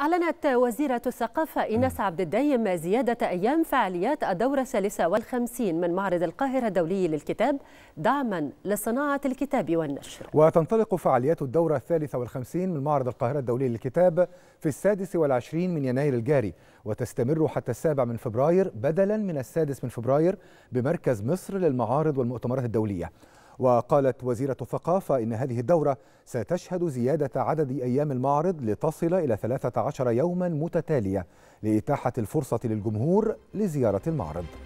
أعلنت وزيرة الثقافة إيناس عبد الديم زيادة أيام فعاليات الدورة الثالثة والخمسين من معرض القاهرة الدولي للكتاب دعما لصناعة الكتاب والنشر وتنطلق فعاليات الدورة الثالثة والخمسين من معرض القاهرة الدولي للكتاب في السادس والعشرين من يناير الجاري وتستمر حتى السابع من فبراير بدلا من السادس من فبراير بمركز مصر للمعارض والمؤتمرات الدولية وقالت وزيرة الثقافة إن هذه الدورة ستشهد زيادة عدد أيام المعرض لتصل إلى 13 يوما متتالية لإتاحة الفرصة للجمهور لزيارة المعرض